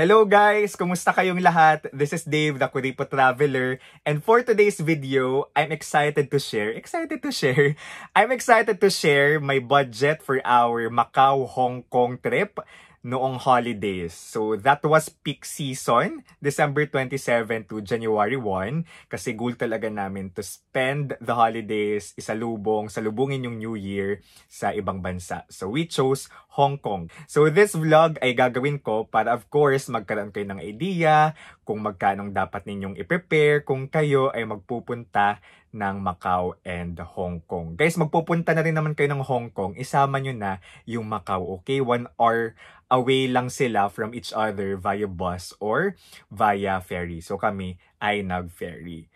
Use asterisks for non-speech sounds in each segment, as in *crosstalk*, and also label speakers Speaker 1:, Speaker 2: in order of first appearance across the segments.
Speaker 1: Hello guys! Kumusta kayong lahat? This is Dave, the Kuripo Traveler. And for today's video, I'm excited to share, excited to share, *laughs* I'm excited to share my budget for our Macau-Hong Kong trip noong holidays. So that was peak season, December 27 to January 1. Kasi goal talaga namin to spend the holidays, isalubong, salubungin yung New Year sa ibang bansa. So we chose Hong Kong. So this vlog ay gagawin ko para of course magkaroon kayo ng idea kung magkanong dapat ninyong i-prepare kung kayo ay magpupunta ng Macau and Hong Kong. Guys, magpupunta na rin naman kayo ng Hong Kong, isama nyo na yung Macau, okay? One hour away lang sila from each other via bus or via ferry. So kami ay nag-ferry.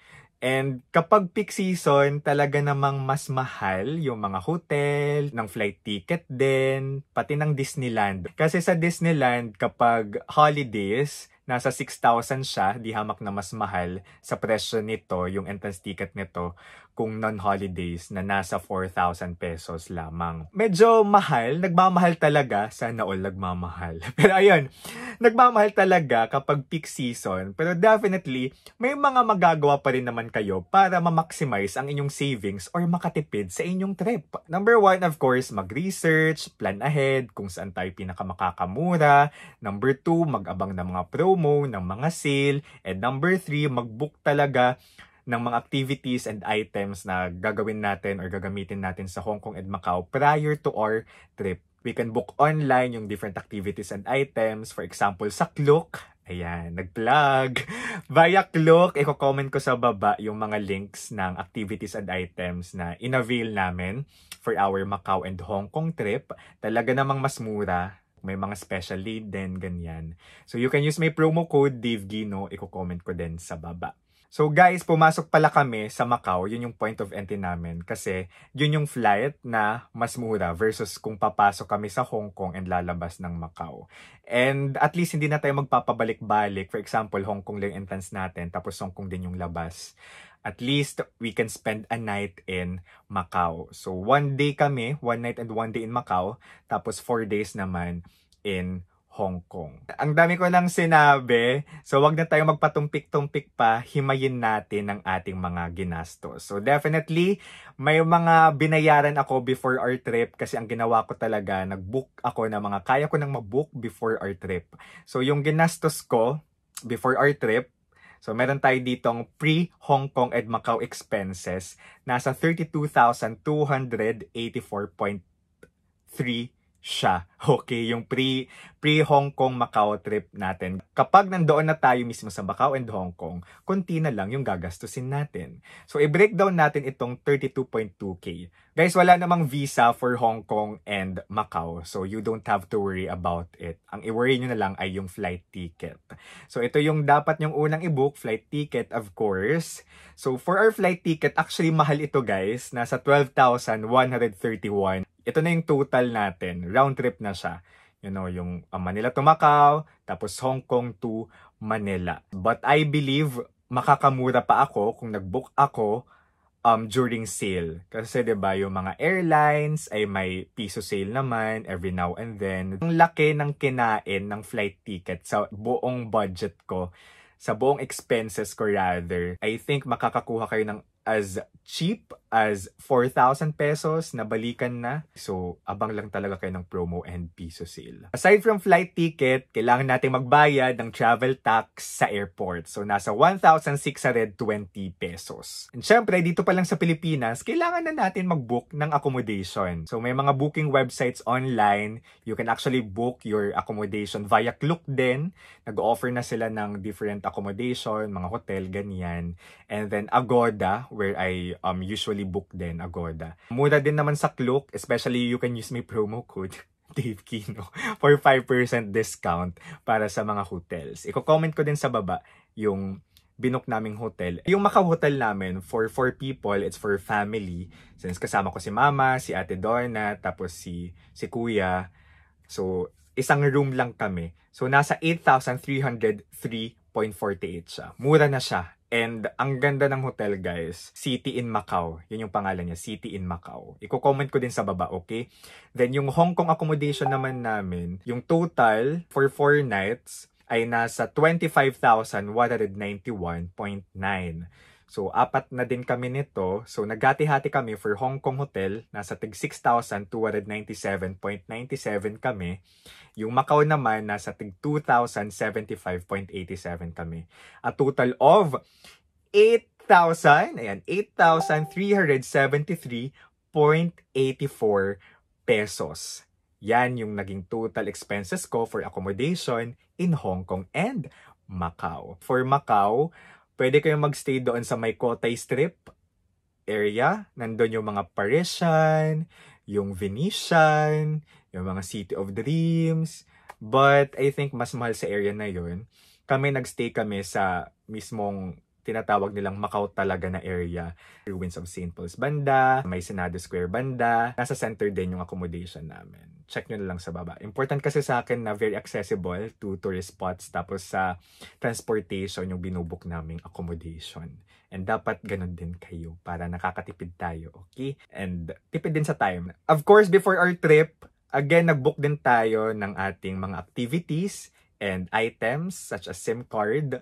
Speaker 1: And kapag peak season, talaga namang mas mahal yung mga hotel, ng flight ticket din, pati ng Disneyland. Kasi sa Disneyland, kapag holidays, nasa 6,000 siya, di hamak na mas mahal sa presyo nito, yung entrance ticket nito kung non-holidays na nasa 4,000 pesos lamang. Medyo mahal, nagmamahal talaga. Sana all nagmamahal. *laughs* Pero ayun, nagmamahal talaga kapag peak season. Pero definitely, may mga magagawa pa rin naman kayo para ma-maximize ang inyong savings or makatipid sa inyong trip. Number one, of course, mag-research, plan ahead kung saan tayo pinakamakakamura. Number two, mag-abang ng mga promo, ng mga sale. And number three, mag-book talaga ng mga activities and items na gagawin natin or gagamitin natin sa Hong Kong and Macau prior to our trip. We can book online yung different activities and items. For example, sa Klook, ayan, nag-plug. *laughs* Via Klook, i-comment ko sa baba yung mga links ng activities and items na inavail namin for our Macau and Hong Kong trip. Talaga namang mas mura may mga special lead din, ganyan. So you can use my promo code DaveGino, i-comment ko din sa baba. So guys, pumasok pala kami sa Macau, yun yung point of entry namin kasi yun yung flight na mas mura versus kung papasok kami sa Hong Kong and lalabas ng Macau. And at least hindi na tayo magpapabalik-balik. For example, Hong Kong lang entrance natin tapos Hong Kong din yung labas. At least we can spend a night in Macau. So one day kami, one night and one day in Macau, tapos four days naman in Hong Kong. Ang dami ko lang sinabi, so wag na tayong magpatumpik-tumpik pa, himayin natin ang ating mga ginastos. So definitely, may mga binayaran ako before our trip kasi ang ginawa ko talaga, nag-book ako ng mga kaya ko nang mag-book before our trip. So yung ginastos ko before our trip, So, meron tayo ditong pre-Hong Kong and Macau expenses. Nasa 32,284.3 siya. *laughs* Okay, yung pre, pre-Hong Kong Macau trip natin. Kapag nandoon na tayo mismo sa Macau and Hong Kong, konti na lang yung gagastusin natin. So, i-breakdown natin itong 32.2K. Guys, wala namang visa for Hong Kong and Macau. So, you don't have to worry about it. Ang i-worry nyo na lang ay yung flight ticket. So, ito yung dapat nyong unang i-book, flight ticket, of course. So, for our flight ticket, actually mahal ito guys. Nasa 12,131 ito na yung total natin. Round trip na siya. You know, yung ah, Manila to Macau, tapos Hong Kong to Manila. But I believe makakamura pa ako kung nag-book ako um, during sale. Kasi ba diba, yung mga airlines ay may piso sale naman every now and then. Ang laki ng kinain ng flight ticket sa buong budget ko, sa buong expenses ko rather. I think makakakuha kayo ng as cheap as 4,000 pesos na balikan na. So, abang lang talaga kayo ng promo and piso sale. Aside from flight ticket, kailangan natin magbayad ng travel tax sa airport. So, nasa 1,620 pesos. And syempre, dito pa lang sa Pilipinas, kailangan na natin mag-book ng accommodation. So, may mga booking websites online. You can actually book your accommodation via Klook din. Nag-offer na sila ng different accommodation, mga hotel, ganyan. And then Agoda, where I um, usually book then Agoda. Mura din naman sa Klook, especially you can use my promo code. *laughs* Dave Kino for 5% discount para sa mga hotels. Iko-comment ko din sa baba yung binook naming hotel. Yung maka hotel namin, for 4 people, it's for family. Since kasama ko si mama, si ate Dorna, tapos si, si kuya. So, isang room lang kami. So, nasa 8,303.48 siya. Mura na siya And ang ganda ng hotel guys, City in Macau. Yun yung pangalan niya, City in Macau. Iko-comment ko din sa baba, okay? Then yung Hong Kong accommodation naman namin, yung total for 4 nights ay nasa 25,191.9. So, apat na din kami nito. So, nagati-hati kami for Hong Kong Hotel. Nasa tig 6,297.97 kami. Yung Macau naman, nasa tig 2,075.87 kami. A total of 8,000, ayan, 8,373.84 pesos. Yan yung naging total expenses ko for accommodation in Hong Kong and Macau. For Macau, Pwede kayong magstay doon sa may Kotay Strip area. Nandun yung mga Parisian, yung Venetian, yung mga City of Dreams. But I think mas mahal sa area na yun. Kami nagstay kami sa mismong tinatawag nilang Macau talaga na area. Ruins of St. Paul's banda, may Senado Square banda. Nasa center din yung accommodation namin. Check nyo na lang sa baba. Important kasi sa akin na very accessible to tourist spots. Tapos sa transportation, yung binubok naming accommodation. And dapat ganun din kayo para nakakatipid tayo, okay? And tipid din sa time. Of course, before our trip, again, nag-book din tayo ng ating mga activities and items such as SIM card,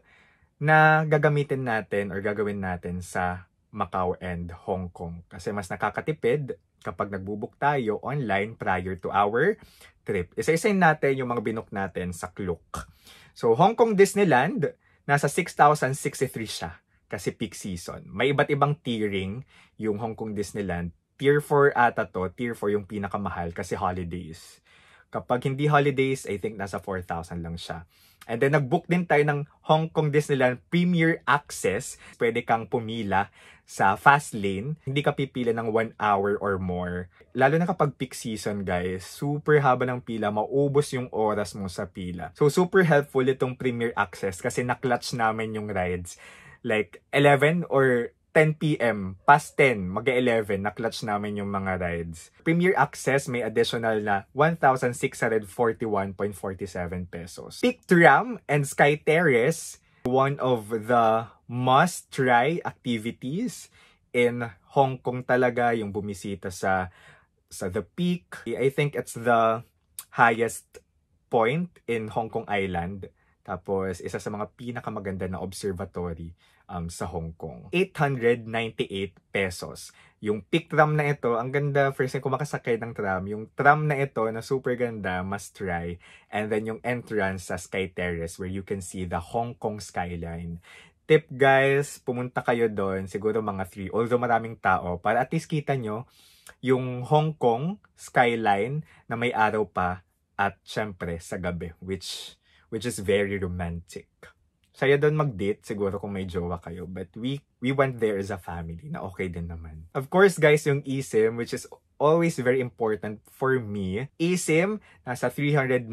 Speaker 1: na gagamitin natin or gagawin natin sa Macau and Hong Kong. Kasi mas nakakatipid kapag nagbubook tayo online prior to our trip. Isa-isayin natin yung mga binook natin sa Klook. So, Hong Kong Disneyland, nasa 6,063 siya kasi peak season. May iba't ibang tiering yung Hong Kong Disneyland. Tier 4 ata to, tier 4 yung pinakamahal kasi holidays. Kapag hindi holidays, I think nasa 4,000 lang siya. And then nag-book din tayo ng Hong Kong Disneyland Premier Access. Pwede kang pumila sa fast lane. Hindi ka pipila ng 1 hour or more. Lalo na kapag peak season guys, super haba ng pila, maubos yung oras mo sa pila. So super helpful itong Premier Access kasi naklatch namin yung rides. Like 11 or 10 p.m. past 10, mag-11, na-clutch namin yung mga rides. Premier Access may additional na 1,641.47 pesos. Peak Tram and Sky Terrace, one of the must-try activities in Hong Kong talaga, yung bumisita sa sa The Peak. I think it's the highest point in Hong Kong Island. Tapos, isa sa mga pinakamaganda na observatory um, sa Hong Kong. 898 pesos. Yung peak tram na ito, ang ganda, first time kumakasakay ng tram, yung tram na ito na super ganda, must try. And then yung entrance sa Sky Terrace where you can see the Hong Kong skyline tip guys, pumunta kayo doon, siguro mga 3, although maraming tao, para at least kita nyo yung Hong Kong skyline na may araw pa at syempre sa gabi, which, which is very romantic kaya doon mag-date siguro kung may jowa kayo. But we, we went there as a family na okay din naman. Of course guys, yung eSIM which is always very important for me. eSIM, nasa 309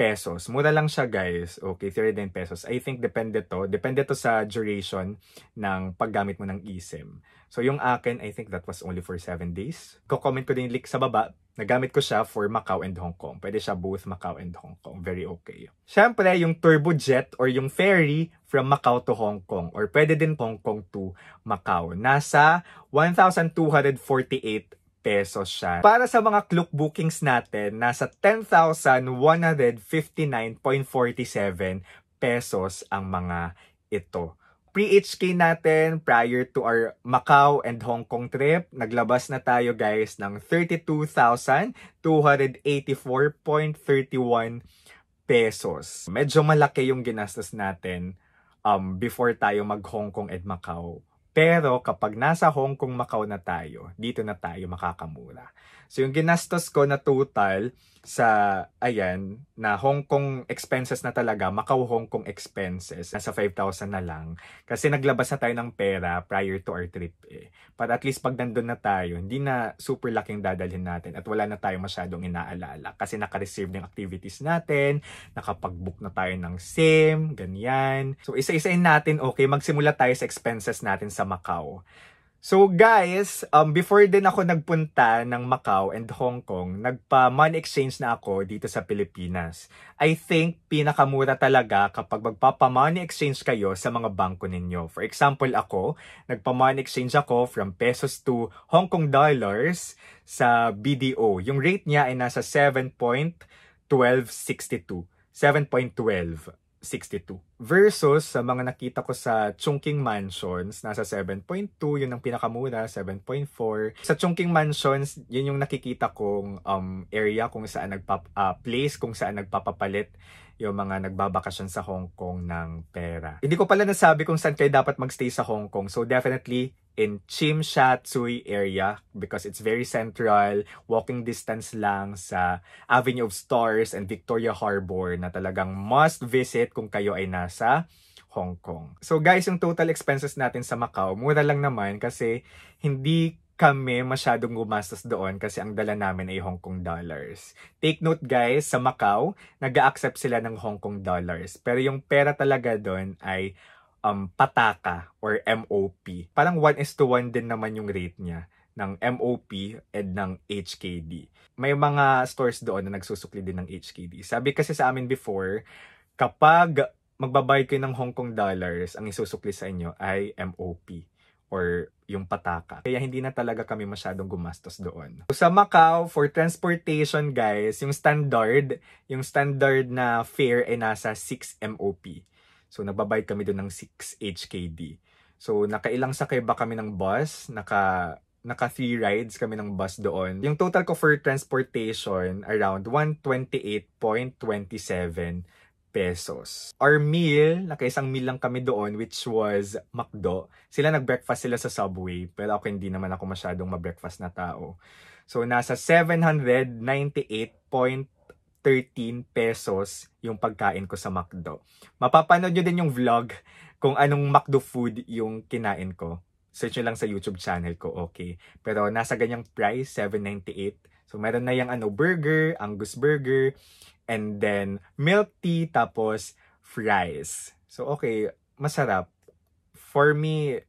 Speaker 1: pesos. Mura lang siya guys. Okay, 39 pesos. I think depende to. Depende to sa duration ng paggamit mo ng eSIM. So yung akin, I think that was only for 7 days. Ko-comment ko din link sa baba. Nagamit ko siya for Macau and Hong Kong. Pwede siya both Macau and Hong Kong. Very okay. Siyempre, yung turbojet or yung ferry from Macau to Hong Kong or pwede din Hong Kong to Macau. Nasa 1,248 pesos siya. Para sa mga clock bookings natin, nasa 10,159.47 pesos ang mga ito. Pre-HK natin prior to our Macau and Hong Kong trip, naglabas na tayo guys ng 32,284.31 pesos. Medyo malaki yung ginastos natin um, before tayo mag Hong Kong and Macau. Pero kapag nasa Hong Kong, Macau na tayo, dito na tayo makakamura. So yung ginastos ko na total sa, ayan, na Hong Kong expenses na talaga, Macau Hong Kong expenses, nasa 5,000 na lang. Kasi naglabas na tayo ng pera prior to our trip eh. Para at least pag nandun na tayo, hindi na super laking dadalhin natin at wala na tayo masyadong inaalala. Kasi naka nakareserve ng activities natin, nakapag-book na tayo ng SIM, ganyan. So isa-isain natin, okay, magsimula tayo sa expenses natin sa sa Macau. So guys, um, before din ako nagpunta ng Macau and Hong Kong, nagpa-money exchange na ako dito sa Pilipinas. I think pinakamura talaga kapag magpapa-money exchange kayo sa mga bangko ninyo. For example ako, nagpa-money exchange ako from pesos to Hong Kong dollars sa BDO. Yung rate niya ay nasa 7.1262. 7.12. 62. Versus sa mga nakita ko sa Chungking Mansions, nasa 7.2, yun ang pinakamura, 7.4. Sa Chungking Mansions, yun yung nakikita kong um, area kung saan nagpap uh, place kung saan nagpapapalit yung mga nagbabakasyon sa Hong Kong ng pera. Hindi ko pala nasabi kung saan kayo dapat magstay sa Hong Kong. So definitely, in Chimsha Tsui area because it's very central, walking distance lang sa Avenue of Stars and Victoria Harbor na talagang must visit kung kayo ay nasa Hong Kong. So guys, yung total expenses natin sa Macau, mura lang naman kasi hindi kami masyadong gumastos doon kasi ang dala namin ay Hong Kong dollars. Take note guys, sa Macau, nag accept sila ng Hong Kong dollars. Pero yung pera talaga doon ay um, pataka or MOP. Parang 1 is to 1 din naman yung rate niya ng MOP and ng HKD. May mga stores doon na nagsusukli din ng HKD. Sabi kasi sa amin before, kapag magbabayad kayo ng Hong Kong dollars, ang isusukli sa inyo ay MOP or yung pataka. Kaya hindi na talaga kami masyadong gumastos doon. So, sa Macau, for transportation guys, yung standard, yung standard na fare ay nasa 6 MOP. So nababayad kami doon ng 6 HKD. So nakailang sakay ba kami ng bus? Naka naka three rides kami ng bus doon. Yung total ko for transportation around 128.27 pesos. Our meal, naka isang meal lang kami doon which was McDo. Sila nagbreakfast sila sa Subway pero ako hindi naman ako masyadong ma-breakfast na tao. So nasa 798.27 13 pesos yung pagkain ko sa McDo. Mapapanood nyo din yung vlog kung anong McDo food yung kinain ko. Search nyo lang sa YouTube channel ko, okay. Pero nasa ganyang price, 7.98. So meron na yung ano, burger, Angus burger, and then milk tea, tapos fries. So okay, masarap. For me,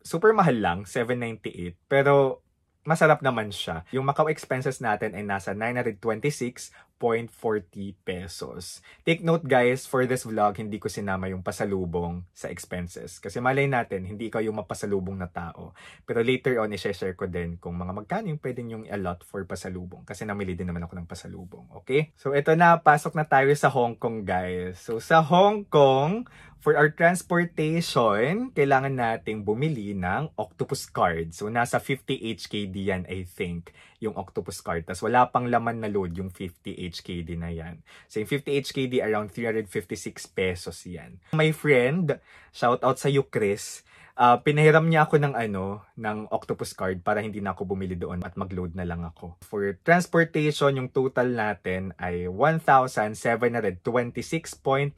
Speaker 1: super mahal lang, 7.98. Pero masarap naman siya. Yung Macau expenses natin ay nasa 926 5.40 pesos. Take note guys, for this vlog, hindi ko sinama yung pasalubong sa expenses. Kasi malay natin, hindi ikaw yung mapasalubong na tao. Pero later on, isi-share ko din kung mga magkano yung pwede nyong allot for pasalubong. Kasi namili din naman ako ng pasalubong, okay? So ito na, pasok na tayo sa Hong Kong guys. So sa Hong Kong, for our transportation, kailangan nating bumili ng octopus card. So nasa 50 HKD yan, I think yung octopus card. Tapos wala pang laman na load yung 50 HKD na yan. So yung 50 HKD around 356 pesos yan. My friend, shout out sa you Chris, uh, pinahiram niya ako ng ano, ng octopus card para hindi na ako bumili doon at mag-load na lang ako. For transportation, yung total natin ay 1,726.24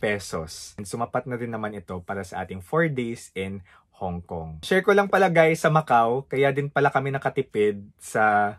Speaker 1: pesos. And sumapat na rin naman ito para sa ating 4 days in Hong Kong. Share ko lang pala guys sa Macau, kaya din pala kami nakatipid sa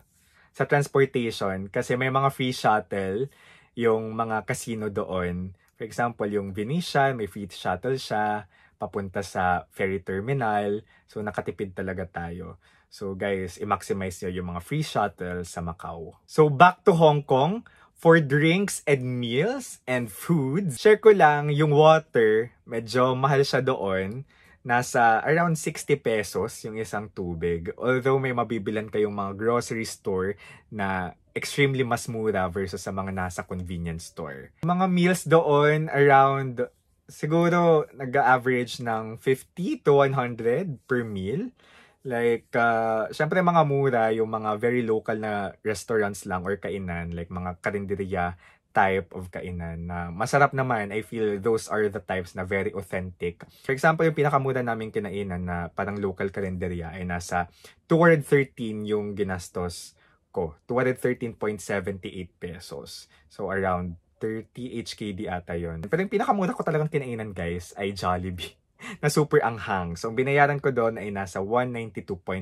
Speaker 1: sa transportation kasi may mga free shuttle yung mga casino doon. For example, yung Venetian, may free shuttle siya papunta sa ferry terminal. So, nakatipid talaga tayo. So, guys, i-maximize nyo yung mga free shuttle sa Macau. So, back to Hong Kong. For drinks and meals and foods, share ko lang yung water. Medyo mahal siya doon nasa around 60 pesos yung isang tubig. Although may mabibilan kayong mga grocery store na extremely mas mura versus sa mga nasa convenience store. Mga meals doon around siguro nag-average ng 50 to 100 per meal. Like, uh, syempre mga mura, yung mga very local na restaurants lang or kainan, like mga karinderya type of kainan na masarap naman, I feel those are the types na very authentic. For example, yung pinakamura naming kinainan na parang local kalenderya ay nasa 213 yung ginastos ko. 213.78 pesos. So around 30 HKD ata yon. Pero yung pinakamura ko talagang kinainan guys ay Jollibee *laughs* na super anghang. So, ang binayaran ko doon ay nasa 192.4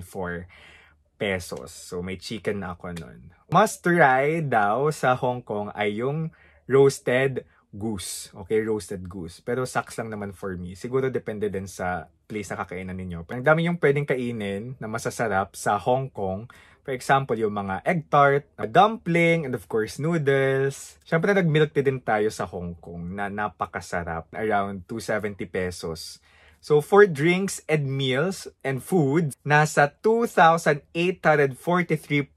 Speaker 1: pesos. So, may chicken ako nun. Must try daw sa Hong Kong ay yung roasted goose. Okay, roasted goose. Pero saks lang naman for me. Siguro depende din sa place na kakainan ninyo. Ang dami yung pwedeng kainin na masasarap sa Hong Kong. For example, yung mga egg tart, dumpling, and of course, noodles. Siyempre, nag-milk tea din tayo sa Hong Kong na napakasarap. Around 270 pesos So for drinks and meals and food, nasa 2,843.35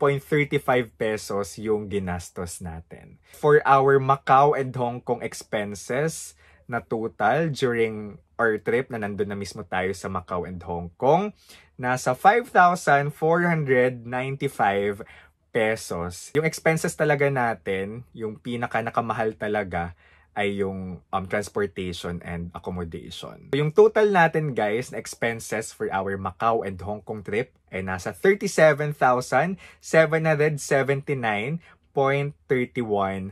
Speaker 1: pesos yung ginastos natin. For our Macau and Hong Kong expenses na total during our trip na nandun na mismo tayo sa Macau and Hong Kong, nasa 5,495 pesos. Yung expenses talaga natin, yung pinaka nakamahal talaga, ay yung um, transportation and accommodation. So, yung total natin guys na expenses for our Macau and Hong Kong trip ay nasa 37,779.31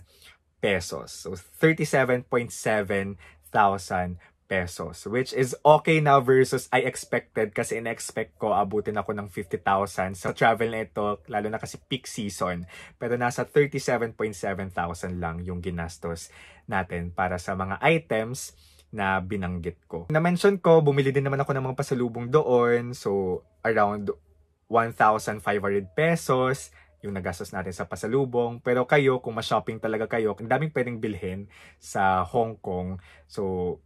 Speaker 1: pesos. So 37.7 thousand pesos, which is okay now versus I expected kasi in-expect ko abutin ako ng 50,000 sa travel na ito, lalo na kasi peak season. Pero nasa 37.7 lang yung ginastos natin para sa mga items na binanggit ko. Na-mention ko, bumili din naman ako ng mga pasalubong doon. So, around 1,500 pesos yung nagastos natin sa pasalubong. Pero kayo, kung ma-shopping talaga kayo, ang daming pwedeng bilhin sa Hong Kong. So,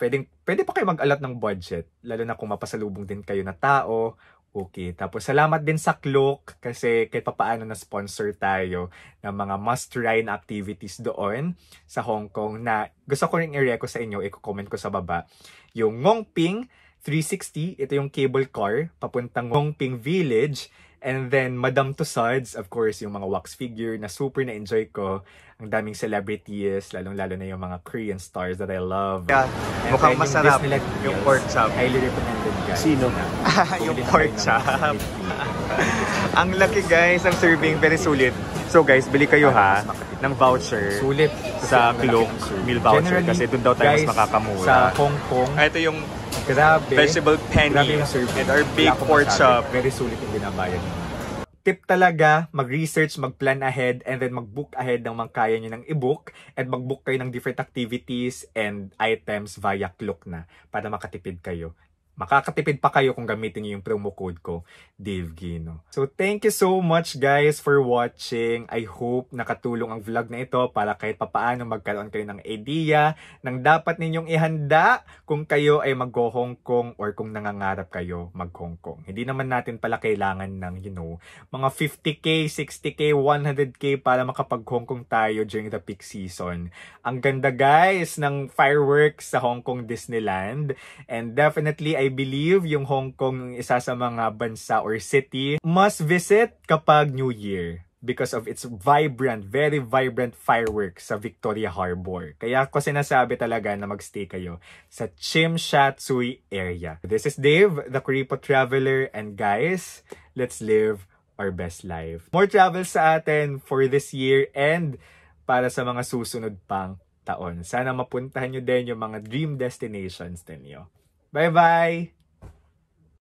Speaker 1: pwedeng, pwede pa kayo mag-alat ng budget, lalo na kung mapasalubong din kayo na tao, Okay, tapos salamat din sa Cloak kasi kahit papaano na sponsor tayo ng mga must-try na activities doon sa Hong Kong na gusto ko rin i-reco sa inyo, i-comment ko sa baba. Yung Ngongping 360, ito yung cable car papuntang Ngongping Village And then, Madame Tussauds, of course, yung mga wax figure na super na-enjoy ko. Ang daming celebrities, lalong-lalo na yung mga Korean stars that I love. Yeah, And mukhang then, masarap yung, yung pork chop. Highly recommended, guys. Sino? *laughs* yung pork chop. *laughs* ang laki, guys. Ang serving, very sulit. So, guys, bili kayo, ah, ha, ng voucher. Sulit. Sa Glock meal voucher kasi doon daw tayo guys, mas makakamura. sa Hong Kong. Ah, ito yung Grabe. vegetable penny, Grabe yung serving. and our big Wala akong pork chop. Very sulit yung binabayad nyo. Tip talaga, mag-research, mag-plan ahead, and then mag-book ahead ng mga kaya nyo ng e-book, and mag-book kayo ng different activities and items via Klook na para makatipid kayo. Makakatipid pa kayo kung gamitin niyo yung promo code ko, Dave Gino. So thank you so much guys for watching. I hope nakatulong ang vlog na ito para kahit papaano magkaroon kayo ng idea ng dapat ninyong ihanda kung kayo ay mag-Hong Kong or kung nangangarap kayo mag-Hong Kong. Hindi naman natin pala kailangan ng, you know, mga 50k, 60k, 100k para makapag-Hong Kong tayo during the peak season. Ang ganda guys ng fireworks sa Hong Kong Disneyland and definitely I believe yung Hong Kong isa sa mga bansa or city must visit kapag New Year because of its vibrant, very vibrant fireworks sa Victoria Harbor. Kaya ako sinasabi talaga na magstay kayo sa Sha Tsui area. This is Dave, the Kuripo Traveler, and guys, let's live our best life. More travel sa atin for this year and para sa mga susunod pang taon. Sana mapuntahan nyo din yung mga dream destinations ninyo. Bye-bye.